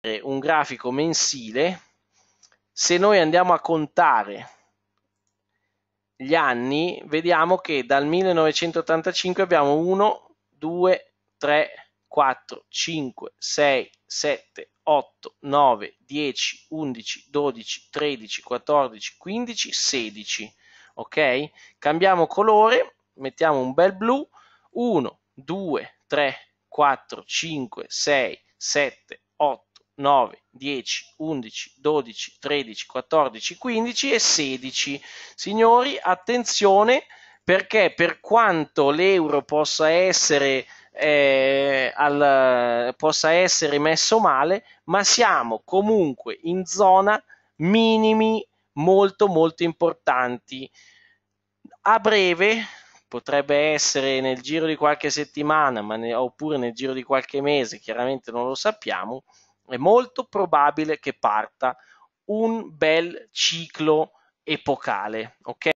Eh, un grafico mensile, se noi andiamo a contare gli anni, vediamo che dal 1985 abbiamo 1, 2, 3, 4, 5, 6, 7, 8, 9, 10, 11, 12, 13, 14, 15, 16. Ok? Cambiamo colore, mettiamo un bel blu, 1, 2, 3, 4, 5, 6, 7, 8, 9, 10, 11, 12, 13, 14, 15 e 16. Signori, attenzione perché per quanto l'euro possa essere, eh, al, possa essere messo male, ma siamo comunque in zona minimi molto molto importanti. A breve potrebbe essere nel giro di qualche settimana, ne, oppure nel giro di qualche mese, chiaramente non lo sappiamo, è molto probabile che parta un bel ciclo epocale, ok?